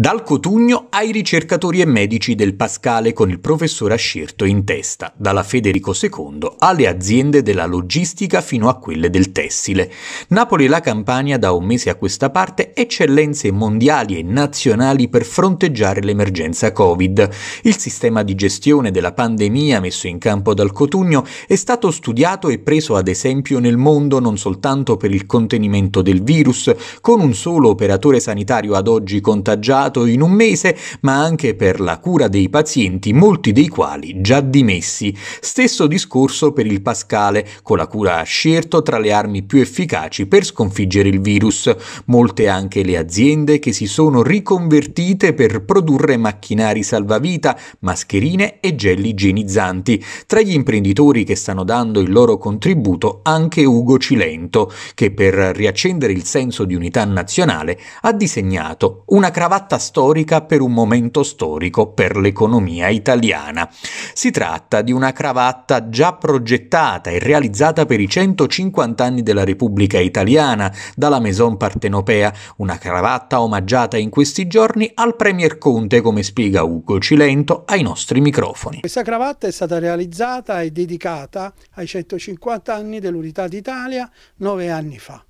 Dal Cotugno ai ricercatori e medici del Pascale con il professor Ascirto in testa, dalla Federico II alle aziende della logistica fino a quelle del tessile. Napoli e la Campania da un mese a questa parte eccellenze mondiali e nazionali per fronteggiare l'emergenza Covid. Il sistema di gestione della pandemia messo in campo dal Cotugno è stato studiato e preso ad esempio nel mondo non soltanto per il contenimento del virus, con un solo operatore sanitario ad oggi contagiato completato in un mese, ma anche per la cura dei pazienti, molti dei quali già dimessi. Stesso discorso per il Pascale, con la cura scelto tra le armi più efficaci per sconfiggere il virus. Molte anche le aziende che si sono riconvertite per produrre macchinari salvavita, mascherine e gel igienizzanti. Tra gli imprenditori che stanno dando il loro contributo anche Ugo Cilento, che per riaccendere il senso di unità nazionale ha disegnato una cravatta storica per un momento storico per l'economia italiana. Si tratta di una cravatta già progettata e realizzata per i 150 anni della Repubblica Italiana dalla Maison Partenopea, una cravatta omaggiata in questi giorni al Premier Conte, come spiega Ugo Cilento ai nostri microfoni. Questa cravatta è stata realizzata e dedicata ai 150 anni dell'Unità d'Italia nove anni fa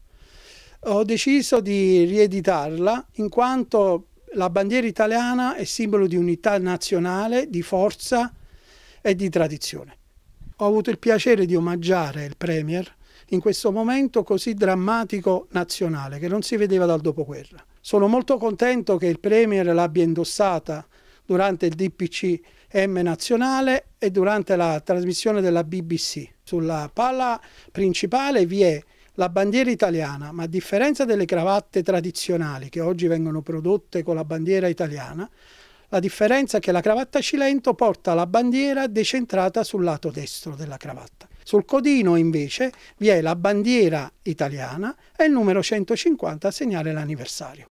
ho deciso di rieditarla in quanto la bandiera italiana è simbolo di unità nazionale, di forza e di tradizione. Ho avuto il piacere di omaggiare il Premier in questo momento così drammatico nazionale che non si vedeva dal dopoguerra. Sono molto contento che il Premier l'abbia indossata durante il DPCM nazionale e durante la trasmissione della BBC. Sulla palla principale vi è la bandiera italiana, ma a differenza delle cravatte tradizionali che oggi vengono prodotte con la bandiera italiana, la differenza è che la cravatta Cilento porta la bandiera decentrata sul lato destro della cravatta. Sul codino invece vi è la bandiera italiana e il numero 150 a segnare l'anniversario.